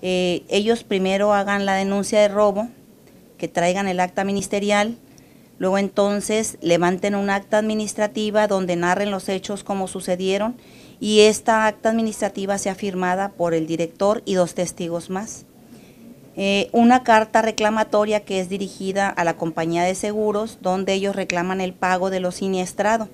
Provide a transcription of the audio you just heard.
Eh, ellos primero hagan la denuncia de robo, que traigan el acta ministerial, luego entonces levanten un acta administrativa donde narren los hechos como sucedieron y esta acta administrativa sea firmada por el director y dos testigos más. Eh, una carta reclamatoria que es dirigida a la compañía de seguros donde ellos reclaman el pago de lo siniestrado.